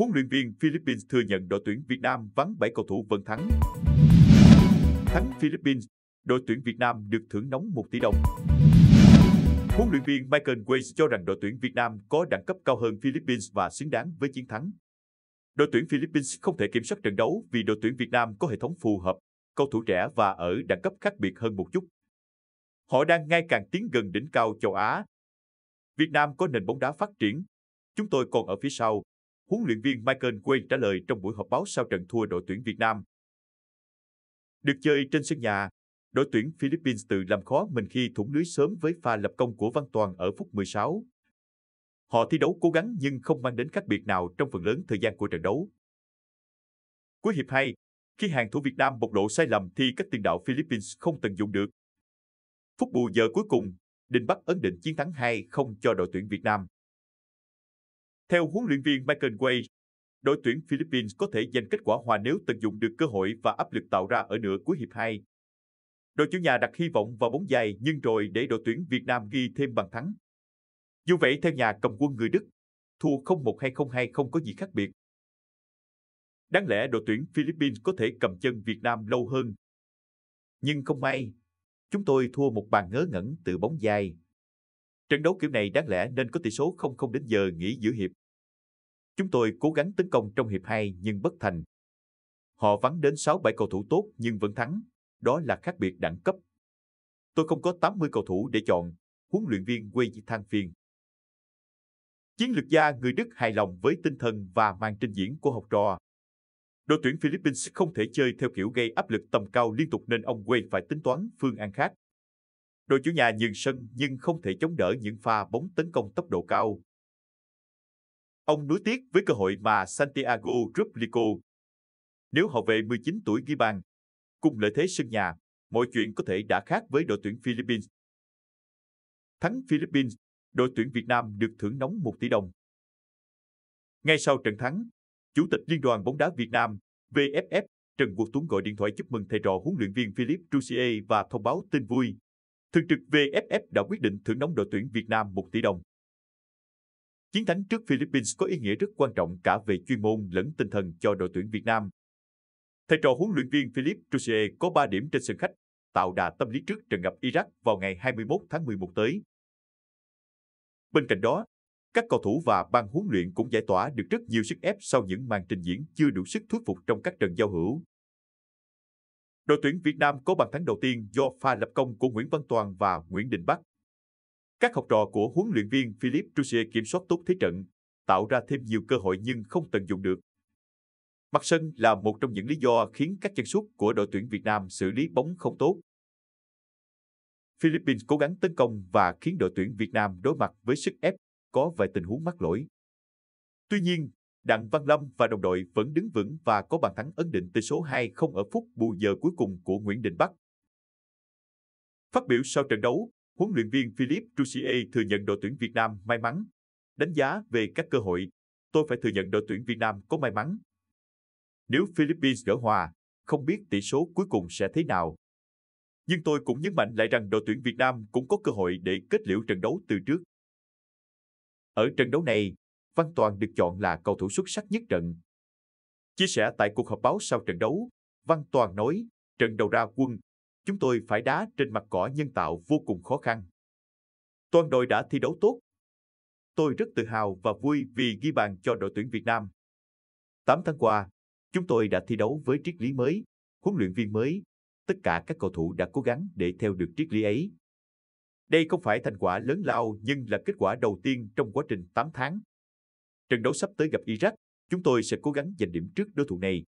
Huấn luyện viên Philippines thừa nhận đội tuyển Việt Nam vắng 7 cầu thủ vẫn thắng. Thắng Philippines, đội tuyển Việt Nam được thưởng nóng 1 tỷ đồng. Huấn luyện viên Michael Weiss cho rằng đội tuyển Việt Nam có đẳng cấp cao hơn Philippines và xứng đáng với chiến thắng. Đội tuyển Philippines không thể kiểm soát trận đấu vì đội tuyển Việt Nam có hệ thống phù hợp, cầu thủ trẻ và ở đẳng cấp khác biệt hơn một chút. Họ đang ngày càng tiến gần đỉnh cao châu Á. Việt Nam có nền bóng đá phát triển. Chúng tôi còn ở phía sau, huấn luyện viên Michael Wayne trả lời trong buổi họp báo sau trận thua đội tuyển Việt Nam. Được chơi trên sân nhà, đội tuyển Philippines tự làm khó mình khi thủng lưới sớm với pha lập công của Văn Toàn ở phút 16. Họ thi đấu cố gắng nhưng không mang đến khác biệt nào trong phần lớn thời gian của trận đấu. Cuối hiệp 2, khi hàng thủ Việt Nam bộc lộ sai lầm thì các tiền đạo Philippines không tận dụng được. Phút bù giờ cuối cùng, Đình Bắc ấn định chiến thắng 2-0 cho đội tuyển Việt Nam. Theo huấn luyện viên Michael Way, đội tuyển Philippines có thể giành kết quả hòa nếu tận dụng được cơ hội và áp lực tạo ra ở nửa cuối hiệp 2. Đội chủ nhà đặt hy vọng vào bóng dài nhưng rồi để đội tuyển Việt Nam ghi thêm bàn thắng. Dù vậy theo nhà cầm quân người Đức, thua 0-1 hay 0-2 không có gì khác biệt. Đáng lẽ đội tuyển Philippines có thể cầm chân Việt Nam lâu hơn. Nhưng không may, chúng tôi thua một bàn ngớ ngẩn từ bóng dài. Trận đấu kiểu này đáng lẽ nên có tỷ số 0-0 đến giờ nghỉ giữa hiệp. Chúng tôi cố gắng tấn công trong hiệp 2 nhưng bất thành. Họ vắng đến 6-7 cầu thủ tốt nhưng vẫn thắng. Đó là khác biệt đẳng cấp. Tôi không có 80 cầu thủ để chọn. Huấn luyện viên quê than phiền. Chiến lược gia người Đức hài lòng với tinh thần và màn trình diễn của học trò. Đội tuyển Philippines không thể chơi theo kiểu gây áp lực tầm cao liên tục nên ông Wade phải tính toán phương án khác. Đội chủ nhà nhường sân nhưng không thể chống đỡ những pha bóng tấn công tốc độ cao. Ông nuối tiếc với cơ hội mà Santiago Rublico. Nếu hậu vệ 19 tuổi ghi bàn, cùng lợi thế sân nhà, mọi chuyện có thể đã khác với đội tuyển Philippines. Thắng Philippines, đội tuyển Việt Nam được thưởng nóng 1 tỷ đồng. Ngay sau trận thắng, Chủ tịch Liên đoàn bóng đá Việt Nam VFF Trần Quốc Tuấn gọi điện thoại chúc mừng thầy trò huấn luyện viên Philip Jouzier và thông báo tin vui. Thường trực VFF đã quyết định thưởng nóng đội tuyển Việt Nam 1 tỷ đồng. Chiến thắng trước Philippines có ý nghĩa rất quan trọng cả về chuyên môn lẫn tinh thần cho đội tuyển Việt Nam. Thầy trò huấn luyện viên Philip Troussier có 3 điểm trên sân khách, tạo đà tâm lý trước trận gặp Iraq vào ngày 21 tháng 11 tới. Bên cạnh đó, các cầu thủ và ban huấn luyện cũng giải tỏa được rất nhiều sức ép sau những màn trình diễn chưa đủ sức thuyết phục trong các trận giao hữu. Đội tuyển Việt Nam có bàn thắng đầu tiên do pha lập công của Nguyễn Văn Toàn và Nguyễn Đình Bắc. Các học trò của huấn luyện viên Philip Trussier kiểm soát tốt thế trận, tạo ra thêm nhiều cơ hội nhưng không tận dụng được. Mặt sân là một trong những lý do khiến các chân sút của đội tuyển Việt Nam xử lý bóng không tốt. Philippines cố gắng tấn công và khiến đội tuyển Việt Nam đối mặt với sức ép, có vài tình huống mắc lỗi. Tuy nhiên, Đặng Văn Lâm và đồng đội vẫn đứng vững và có bàn thắng ấn định tỷ số 2-0 ở phút bù giờ cuối cùng của Nguyễn Đình Bắc. Phát biểu sau trận đấu, Huấn luyện viên Philip Jouzier thừa nhận đội tuyển Việt Nam may mắn. Đánh giá về các cơ hội, tôi phải thừa nhận đội tuyển Việt Nam có may mắn. Nếu Philippines gỡ hòa, không biết tỷ số cuối cùng sẽ thế nào. Nhưng tôi cũng nhấn mạnh lại rằng đội tuyển Việt Nam cũng có cơ hội để kết liễu trận đấu từ trước. Ở trận đấu này, Văn Toàn được chọn là cầu thủ xuất sắc nhất trận. Chia sẻ tại cuộc họp báo sau trận đấu, Văn Toàn nói, trận đầu ra quân, chúng tôi phải đá trên mặt cỏ nhân tạo vô cùng khó khăn. Toàn đội đã thi đấu tốt. Tôi rất tự hào và vui vì ghi bàn cho đội tuyển Việt Nam. 8 tháng qua, chúng tôi đã thi đấu với triết lý mới, huấn luyện viên mới, tất cả các cầu thủ đã cố gắng để theo được triết lý ấy. Đây không phải thành quả lớn lao nhưng là kết quả đầu tiên trong quá trình 8 tháng. Trận đấu sắp tới gặp Iraq, chúng tôi sẽ cố gắng giành điểm trước đối thủ này